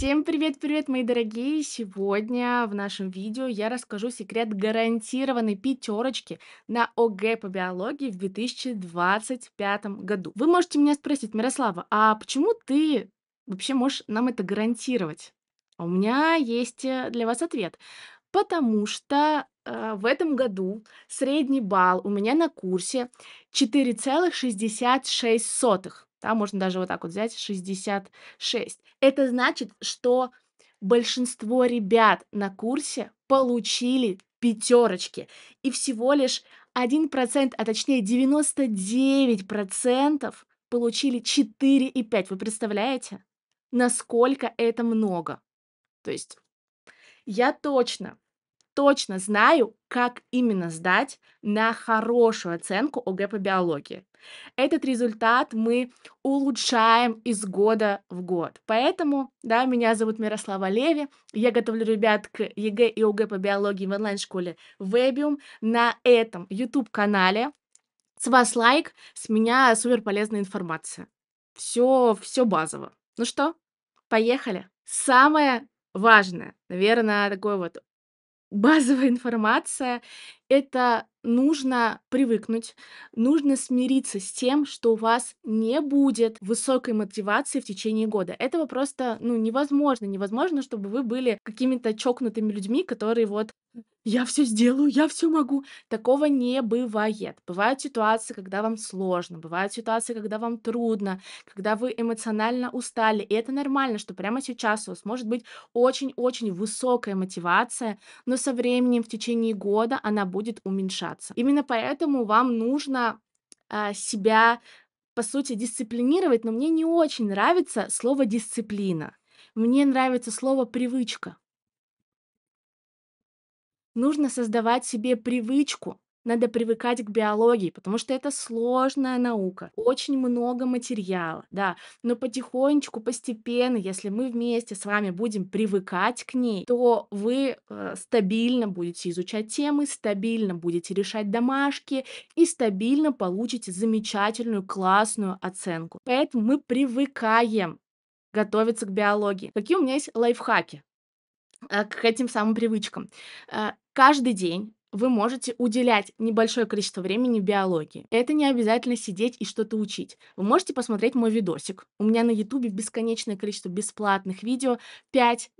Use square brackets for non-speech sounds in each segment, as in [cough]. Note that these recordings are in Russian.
Всем привет-привет, мои дорогие! Сегодня в нашем видео я расскажу секрет гарантированной пятерочки на ОГЭ по биологии в 2025 году. Вы можете меня спросить, Мирослава, а почему ты вообще можешь нам это гарантировать? А у меня есть э, для вас ответ. Потому что э, в этом году средний балл у меня на курсе 4,66. Там можно даже вот так вот взять 66. Это значит, что большинство ребят на курсе получили пятерочки. И всего лишь 1%, а точнее 99% получили 4 и 5. Вы представляете, насколько это много? То есть я точно точно знаю, как именно сдать на хорошую оценку ОГЭ по биологии. Этот результат мы улучшаем из года в год. Поэтому, да, меня зовут Мирослава Леви, я готовлю ребят к ЕГЭ и ОГЭ по биологии в онлайн-школе Webium на этом YouTube-канале. С вас лайк, с меня супер полезная информация. Все, все базово. Ну что, поехали. Самое важное, наверное, такое вот базовая информация. Это нужно привыкнуть, нужно смириться с тем, что у вас не будет высокой мотивации в течение года. Этого просто ну, невозможно. Невозможно, чтобы вы были какими-то чокнутыми людьми, которые вот я все сделаю, я все могу. Такого не бывает. Бывают ситуации, когда вам сложно, бывают ситуации, когда вам трудно, когда вы эмоционально устали. И это нормально, что прямо сейчас у вас может быть очень-очень высокая мотивация, но со временем в течение года она будет уменьшаться. Именно поэтому вам нужно а, себя, по сути, дисциплинировать, но мне не очень нравится слово дисциплина. Мне нравится слово привычка. Нужно создавать себе привычку надо привыкать к биологии, потому что это сложная наука, очень много материала, да, но потихонечку, постепенно, если мы вместе с вами будем привыкать к ней, то вы э, стабильно будете изучать темы, стабильно будете решать домашки и стабильно получите замечательную классную оценку. Поэтому мы привыкаем готовиться к биологии. Какие у меня есть лайфхаки? А, к этим самым привычкам. А, каждый день вы можете уделять небольшое количество времени биологии. Это не обязательно сидеть и что-то учить. Вы можете посмотреть мой видосик. У меня на ютубе бесконечное количество бесплатных видео, 5-10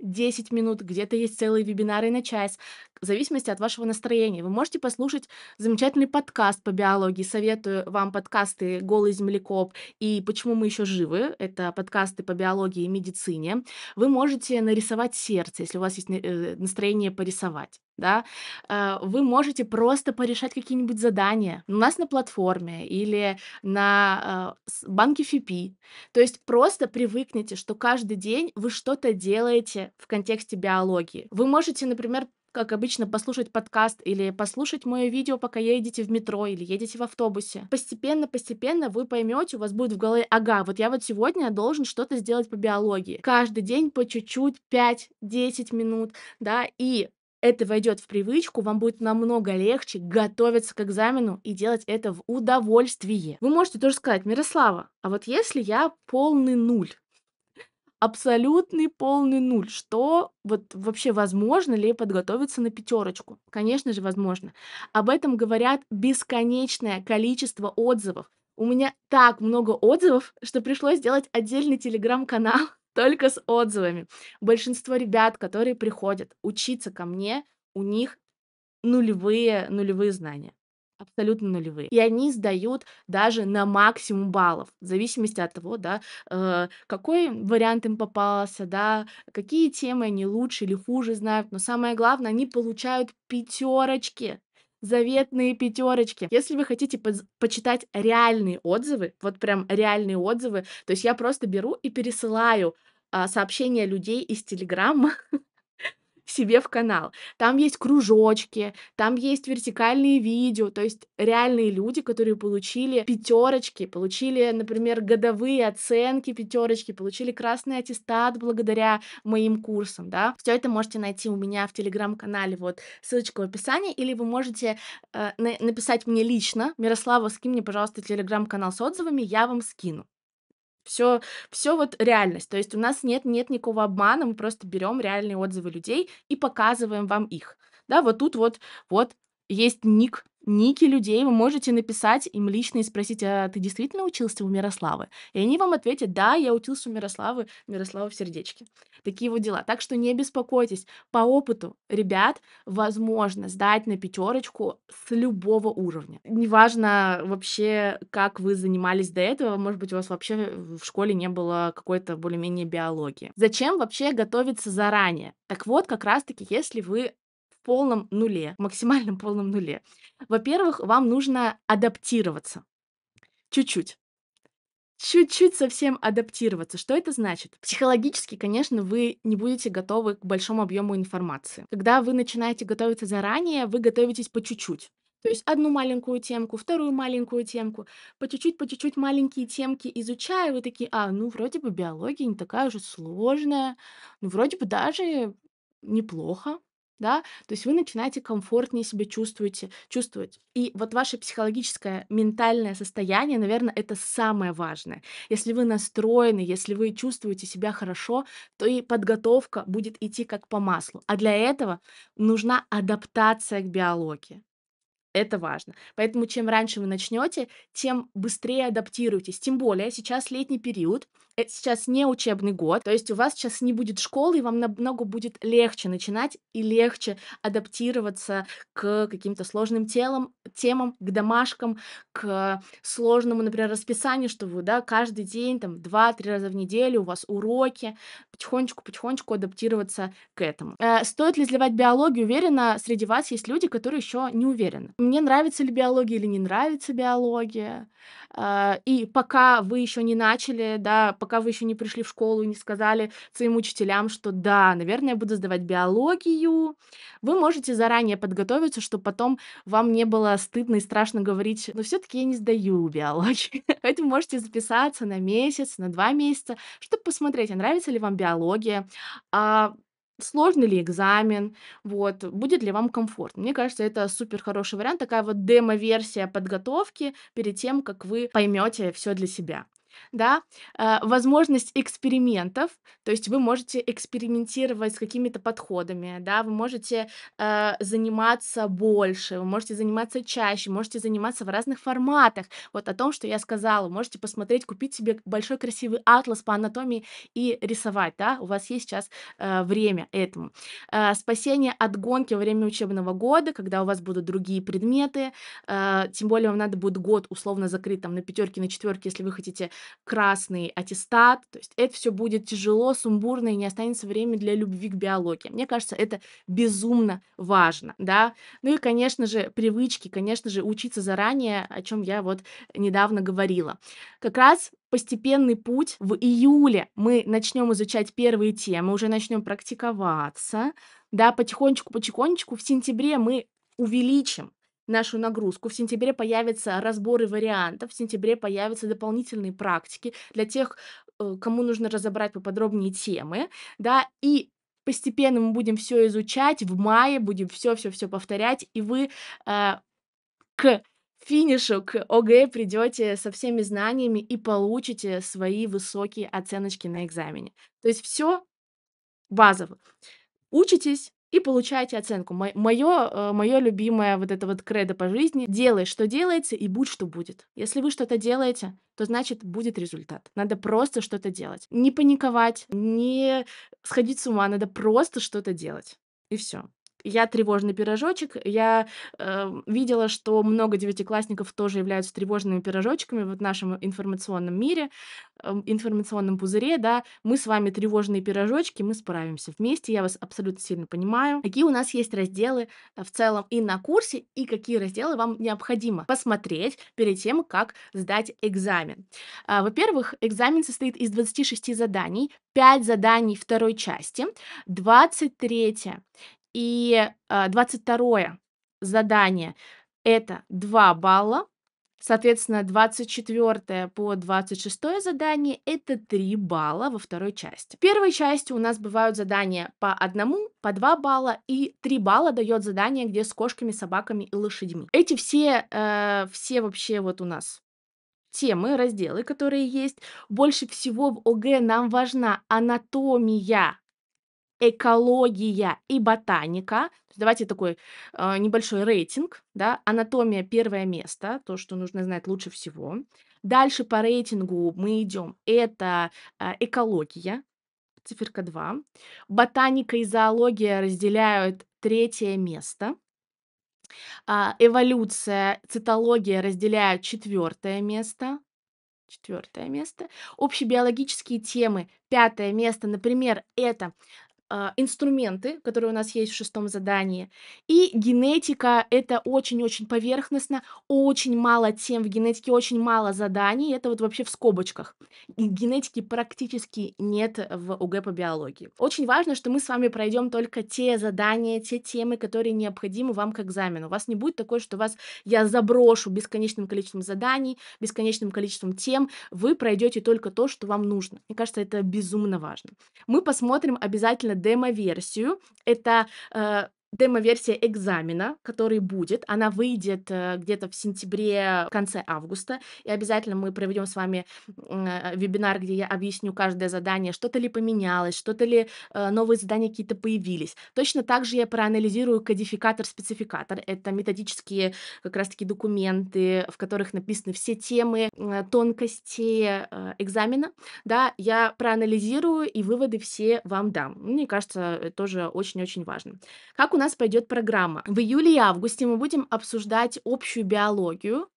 минут, где-то есть целые вебинары на час, в зависимости от вашего настроения. Вы можете послушать замечательный подкаст по биологии. Советую вам подкасты «Голый землекоп» и «Почему мы еще живы». Это подкасты по биологии и медицине. Вы можете нарисовать сердце, если у вас есть э, настроение порисовать да, э, вы можете просто порешать какие-нибудь задания у нас на платформе или на э, банке ФИПИ. То есть просто привыкните, что каждый день вы что-то делаете в контексте биологии. Вы можете, например, как обычно, послушать подкаст или послушать мое видео, пока едете в метро или едете в автобусе. Постепенно, постепенно вы поймете, у вас будет в голове, ага, вот я вот сегодня должен что-то сделать по биологии. Каждый день по чуть-чуть, 5-10 минут, да, и это войдет в привычку, вам будет намного легче готовиться к экзамену и делать это в удовольствии. Вы можете тоже сказать, Мирослава, а вот если я полный нуль, абсолютный полный нуль. Что вот вообще возможно ли подготовиться на пятерочку? Конечно же, возможно. Об этом говорят бесконечное количество отзывов. У меня так много отзывов, что пришлось сделать отдельный телеграм-канал [laughs] только с отзывами. Большинство ребят, которые приходят учиться ко мне, у них нулевые, нулевые знания абсолютно нулевые. И они сдают даже на максимум баллов, в зависимости от того, да, э, какой вариант им попался, да, какие темы они лучше или хуже знают. Но самое главное, они получают пятерочки заветные пятерочки. Если вы хотите по почитать реальные отзывы, вот прям реальные отзывы, то есть я просто беру и пересылаю а, сообщения людей из Телеграма [laughs] себе в канал. Там есть кружочки, там есть вертикальные видео, то есть реальные люди, которые получили пятерочки, получили, например, годовые оценки пятерочки, получили красный аттестат благодаря моим курсам, да. Все это можете найти у меня в телеграм-канале, вот ссылочка в описании, или вы можете э, на- написать мне лично, Мирослава, скинь мне, пожалуйста, телеграм-канал с отзывами, я вам скину. Все, все вот реальность. То есть у нас нет, нет никакого обмана, мы просто берем реальные отзывы людей и показываем вам их. Да, вот тут вот, вот есть ник, ники людей, вы можете написать им лично и спросить, а ты действительно учился у Мирославы? И они вам ответят, да, я учился у Мирославы, Мирослава в сердечке. Такие вот дела. Так что не беспокойтесь. По опыту, ребят, возможно сдать на пятерочку с любого уровня. Неважно вообще, как вы занимались до этого, может быть, у вас вообще в школе не было какой-то более-менее биологии. Зачем вообще готовиться заранее? Так вот, как раз-таки, если вы полном нуле, в максимальном полном нуле. Во-первых, вам нужно адаптироваться. Чуть-чуть чуть-чуть совсем адаптироваться. Что это значит? Психологически, конечно, вы не будете готовы к большому объему информации. Когда вы начинаете готовиться заранее, вы готовитесь по чуть-чуть. То есть одну маленькую темку, вторую маленькую темку, по чуть-чуть, по чуть-чуть маленькие темки изучая, вы такие, а, ну вроде бы биология не такая уже сложная, ну вроде бы даже неплохо, да, то есть вы начинаете комфортнее себя чувствуете, чувствовать. И вот ваше психологическое, ментальное состояние, наверное, это самое важное. Если вы настроены, если вы чувствуете себя хорошо, то и подготовка будет идти как по маслу. А для этого нужна адаптация к биологии. Это важно. Поэтому чем раньше вы начнете, тем быстрее адаптируйтесь. Тем более сейчас летний период, это сейчас не учебный год, то есть у вас сейчас не будет школы, и вам намного будет легче начинать и легче адаптироваться к каким-то сложным телам, темам, к домашкам, к сложному, например, расписанию, что вы, да, каждый день, там, два-три раза в неделю у вас уроки, потихонечку-потихонечку адаптироваться к этому. Э, стоит ли сливать биологию? Уверена, среди вас есть люди, которые еще не уверены мне нравится ли биология или не нравится биология. А, и пока вы еще не начали, да, пока вы еще не пришли в школу и не сказали своим учителям, что да, наверное, я буду сдавать биологию, вы можете заранее подготовиться, чтобы потом вам не было стыдно и страшно говорить, но все-таки я не сдаю биологию. [laughs] Поэтому можете записаться на месяц, на два месяца, чтобы посмотреть, а нравится ли вам биология, а Сложный ли экзамен, вот, будет ли вам комфортно. Мне кажется, это супер хороший вариант, такая вот демо-версия подготовки перед тем, как вы поймете все для себя да, э, возможность экспериментов, то есть вы можете экспериментировать с какими-то подходами, да, вы можете э, заниматься больше, вы можете заниматься чаще, можете заниматься в разных форматах, вот о том, что я сказала, можете посмотреть, купить себе большой красивый атлас по анатомии и рисовать, да, у вас есть сейчас э, время этому. Э, спасение от гонки во время учебного года, когда у вас будут другие предметы, э, тем более вам надо будет год условно закрыть там на пятерке, на четверке, если вы хотите красный аттестат. То есть это все будет тяжело, сумбурно и не останется время для любви к биологии. Мне кажется, это безумно важно, да. Ну и, конечно же, привычки, конечно же, учиться заранее, о чем я вот недавно говорила. Как раз постепенный путь. В июле мы начнем изучать первые темы, уже начнем практиковаться, да, потихонечку-потихонечку. В сентябре мы увеличим нашу нагрузку. В сентябре появятся разборы вариантов, в сентябре появятся дополнительные практики для тех, э, кому нужно разобрать поподробнее темы, да, и постепенно мы будем все изучать, в мае будем все-все-все повторять, и вы э, к финишу, к ОГЭ придете со всеми знаниями и получите свои высокие оценочки на экзамене. То есть все базово. Учитесь, и получаете оценку. Мое, мое э, любимое вот это вот кредо по жизни. Делай, что делается, и будь, что будет. Если вы что-то делаете, то значит будет результат. Надо просто что-то делать. Не паниковать, не сходить с ума, надо просто что-то делать. И все я тревожный пирожочек. Я э, видела, что много девятиклассников тоже являются тревожными пирожочками вот в нашем информационном мире, э, информационном пузыре, да. Мы с вами тревожные пирожочки, мы справимся вместе, я вас абсолютно сильно понимаю. Какие у нас есть разделы э, в целом и на курсе, и какие разделы вам необходимо посмотреть перед тем, как сдать экзамен. А, во-первых, экзамен состоит из 26 заданий, 5 заданий второй части, 23 и э, 22 задание это 2 балла. Соответственно, 24 по 26 задание – это 3 балла во второй части. В первой части у нас бывают задания по одному, по 2 балла, и 3 балла дает задание, где с кошками, собаками и лошадьми. Эти все, э, все вообще вот у нас темы, разделы, которые есть. Больше всего в ОГЭ нам важна анатомия экология и ботаника. Давайте такой э, небольшой рейтинг. Да? Анатомия первое место, то, что нужно знать лучше всего. Дальше по рейтингу мы идем. Это э, экология, циферка 2. Ботаника и зоология разделяют третье место. Э, эволюция, цитология разделяют четвертое место четвертое место. Общебиологические темы, пятое место, например, это а, инструменты, которые у нас есть в шестом задании. И генетика — это очень-очень поверхностно, очень мало тем, в генетике очень мало заданий, это вот вообще в скобочках. И генетики практически нет в уг по биологии. Очень важно, что мы с вами пройдем только те задания, те темы, которые необходимы вам к экзамену. У вас не будет такое, что вас я заброшу бесконечным количеством заданий, бесконечным количеством тем, вы пройдете только то, что вам нужно. Мне кажется, это безумно важно. Мы посмотрим обязательно демо-версию. Это э, демо-версия экзамена, который будет. Она выйдет э, где-то в сентябре, конце августа. И обязательно мы проведем с вами э, вебинар, где я объясню каждое задание, что-то ли поменялось, что-то ли э, новые задания какие-то появились. Точно так же я проанализирую кодификатор-спецификатор. Это методические как раз-таки документы, в которых написаны все темы, тонкости экзамена. Да, я проанализирую и выводы все вам дам. Мне кажется, тоже очень-очень важно. Как у нас пойдет программа. В июле и августе мы будем обсуждать общую биологию,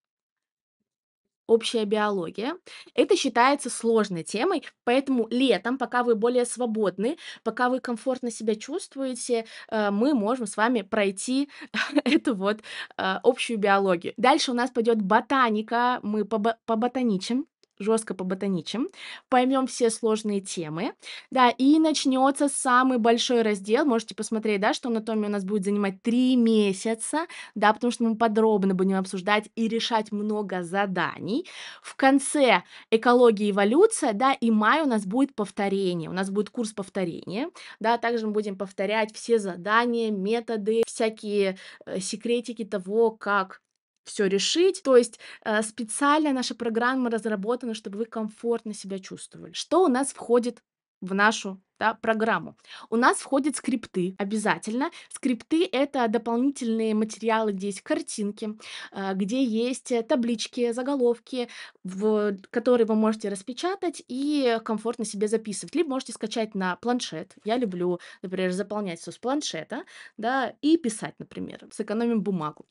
общая биология. Это считается сложной темой, поэтому летом, пока вы более свободны, пока вы комфортно себя чувствуете, э, мы можем с вами пройти [laughs] эту вот э, общую биологию. Дальше у нас пойдет ботаника, мы побо- поботаничим жестко по ботаничам, поймем все сложные темы, да, и начнется самый большой раздел, можете посмотреть, да, что анатомия у нас будет занимать три месяца, да, потому что мы подробно будем обсуждать и решать много заданий. В конце экология и эволюция, да, и май у нас будет повторение, у нас будет курс повторения, да, также мы будем повторять все задания, методы, всякие э, секретики того, как все решить. То есть э, специально наша программа разработана, чтобы вы комфортно себя чувствовали. Что у нас входит в нашу да, программу. У нас входят скрипты обязательно. Скрипты — это дополнительные материалы, где есть картинки, э, где есть э, таблички, заголовки, в, которые вы можете распечатать и комфортно себе записывать. Либо можете скачать на планшет. Я люблю, например, заполнять все с планшета да, и писать, например. Сэкономим бумагу.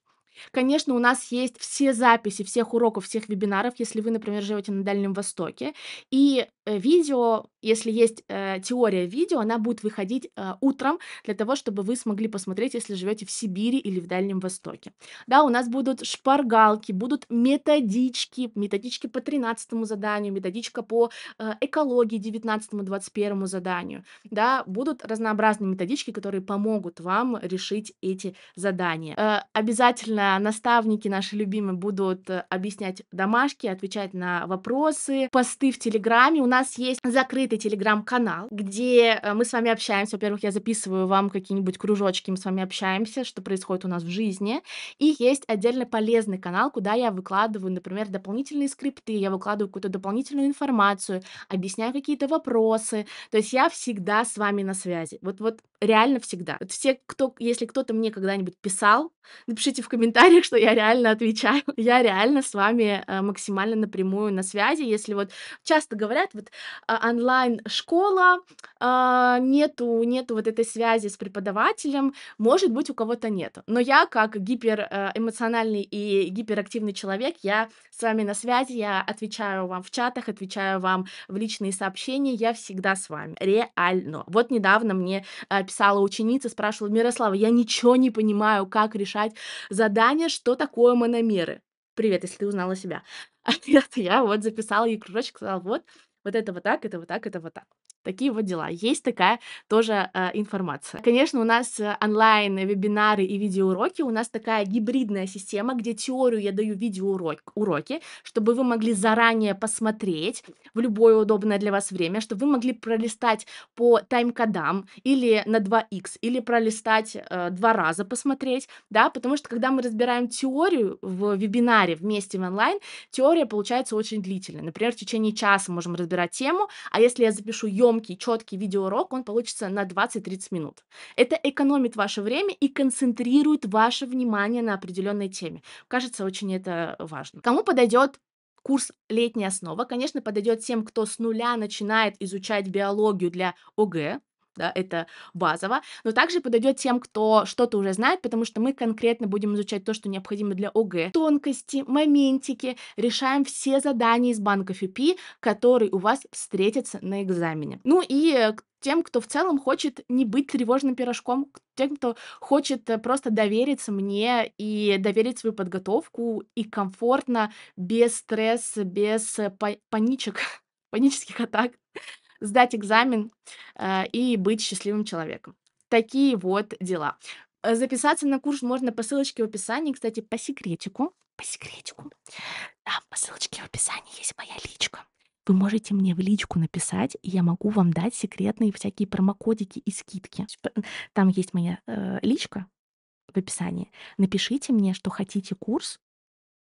Конечно, у нас есть все записи всех уроков, всех вебинаров, если вы, например, живете на Дальнем Востоке. И Э, видео, если есть э, теория видео, она будет выходить э, утром для того, чтобы вы смогли посмотреть, если живете в Сибири или в Дальнем Востоке. Да, у нас будут шпаргалки, будут методички, методички по 13 заданию, методичка по э, экологии 19-21 заданию. Да, будут разнообразные методички, которые помогут вам решить эти задания. Э, обязательно наставники наши любимые будут э, объяснять домашки, отвечать на вопросы, посты в Телеграме. У нас есть закрытый телеграм-канал, где э, мы с вами общаемся. Во-первых, я записываю вам какие-нибудь кружочки, мы с вами общаемся, что происходит у нас в жизни. И есть отдельно полезный канал, куда я выкладываю, например, дополнительные скрипты, я выкладываю какую-то дополнительную информацию, объясняю какие-то вопросы. То есть я всегда с вами на связи. Вот, вот реально всегда. Вот все, кто, если кто-то мне когда-нибудь писал, напишите в комментариях, что я реально отвечаю. [laughs] Я реально с вами э, максимально напрямую на связи. Если вот часто говорят, вот вот а, онлайн-школа, а, нету, нету вот этой связи с преподавателем, может быть, у кого-то нету Но я, как гиперэмоциональный э, и гиперактивный человек, я с вами на связи, я отвечаю вам в чатах, отвечаю вам в личные сообщения, я всегда с вами, реально. Вот недавно мне э, писала ученица, спрашивала, Мирослава, я ничего не понимаю, как решать задание, что такое мономеры. Привет, если ты узнала себя. ответ [laughs] а я вот записала ей кружочек, сказала, вот, вот это вот так, это вот так, это вот так. Такие вот дела. Есть такая тоже э, информация. Конечно, у нас э, онлайн э, вебинары и видеоуроки. У нас такая гибридная система, где теорию я даю видеоуроки, чтобы вы могли заранее посмотреть в любое удобное для вас время, чтобы вы могли пролистать по тайм-кодам или на 2х, или пролистать э, два раза посмотреть, да, потому что когда мы разбираем теорию в вебинаре вместе в онлайн, теория получается очень длительная. Например, в течение часа можем разбирать тему, а если я запишу ем емкий, четкий видеоурок, он получится на 20-30 минут. Это экономит ваше время и концентрирует ваше внимание на определенной теме. Кажется, очень это важно. Кому подойдет курс «Летняя основа», конечно, подойдет тем, кто с нуля начинает изучать биологию для ОГЭ, да, это базово, но также подойдет тем, кто что-то уже знает, потому что мы конкретно будем изучать то, что необходимо для ОГЭ. Тонкости, моментики, решаем все задания из банков ИП, которые у вас встретятся на экзамене. Ну и э, тем, кто в целом хочет не быть тревожным пирожком, тем, кто хочет э, просто довериться мне и доверить свою подготовку и комфортно, без стресса, без э, паничек, [laughs] панических атак сдать экзамен э, и быть счастливым человеком. Такие вот дела. Э, записаться на курс можно по ссылочке в описании. Кстати, по секретику. По секретику. Там по ссылочке в описании есть моя личка. Вы можете мне в личку написать, и я могу вам дать секретные всякие промокодики и скидки. Там есть моя э, личка в описании. Напишите мне, что хотите курс,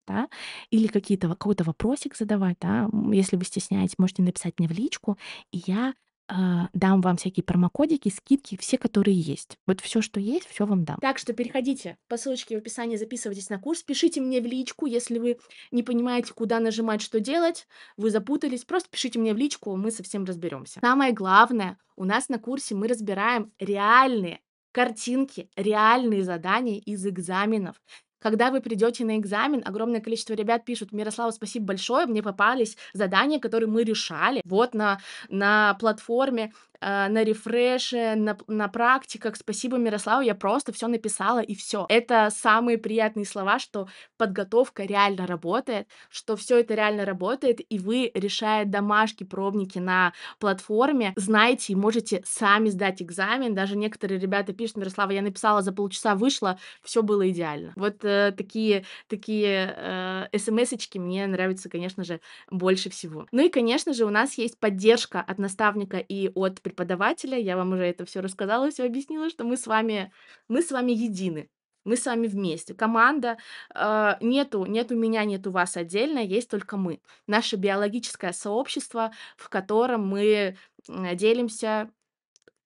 да, или какие-то, какой-то вопросик задавать, да, если вы стесняетесь, можете написать мне в личку, и я а, дам вам всякие промокодики, скидки, все, которые есть. Вот все, что есть, все вам дам. Так что переходите по ссылочке в описании, записывайтесь на курс, пишите мне в личку, если вы не понимаете, куда нажимать, что делать, вы запутались, просто пишите мне в личку, мы совсем разберемся. Самое главное, у нас на курсе мы разбираем реальные картинки, реальные задания из экзаменов. Когда вы придете на экзамен, огромное количество ребят пишут, Мирослава, спасибо большое, мне попались задания, которые мы решали вот на, на платформе. А, на рефреше, на, на практиках. Спасибо, Мирослава, я просто все написала и все. Это самые приятные слова, что подготовка реально работает, что все это реально работает, и вы, решая домашки, пробники на платформе, знаете и можете сами сдать экзамен. Даже некоторые ребята пишут, Мирослава, я написала за полчаса, вышла, все было идеально. Вот э, такие, такие э, смс-очки мне нравятся, конечно же, больше всего. Ну и, конечно же, у нас есть поддержка от наставника и от преподавателя преподавателя, я вам уже это все рассказала, все объяснила, что мы с вами, мы с вами едины, мы с вами вместе. Команда э, нету, нету меня, нету вас отдельно, есть только мы. Наше биологическое сообщество, в котором мы делимся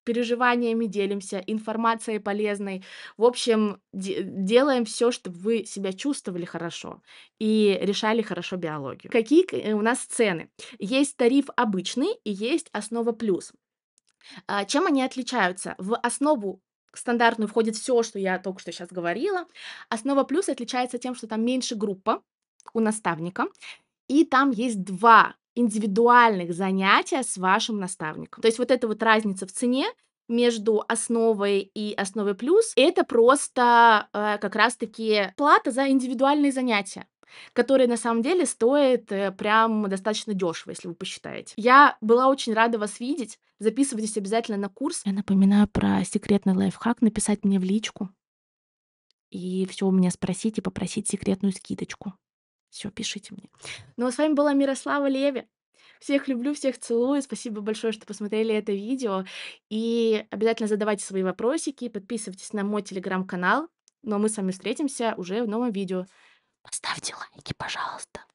переживаниями, делимся информацией полезной. В общем, де- делаем все, чтобы вы себя чувствовали хорошо и решали хорошо биологию. Какие э, у нас цены? Есть тариф обычный и есть основа плюс. А, чем они отличаются? В основу стандартную входит все, что я только что сейчас говорила. Основа плюс отличается тем, что там меньше группа у наставника, и там есть два индивидуальных занятия с вашим наставником. То есть вот эта вот разница в цене между основой и основой плюс, это просто э, как раз-таки плата за индивидуальные занятия который на самом деле стоит э, прям достаточно дешево, если вы посчитаете. Я была очень рада вас видеть. Записывайтесь обязательно на курс. Я напоминаю про секретный лайфхак, написать мне в личку и все у меня спросить и попросить секретную скидочку. Все, пишите мне. Ну а с вами была Мирослава Леви. Всех люблю, всех целую. Спасибо большое, что посмотрели это видео. И обязательно задавайте свои вопросики, подписывайтесь на мой телеграм-канал. Ну а мы с вами встретимся уже в новом видео. Поставьте лайки, пожалуйста.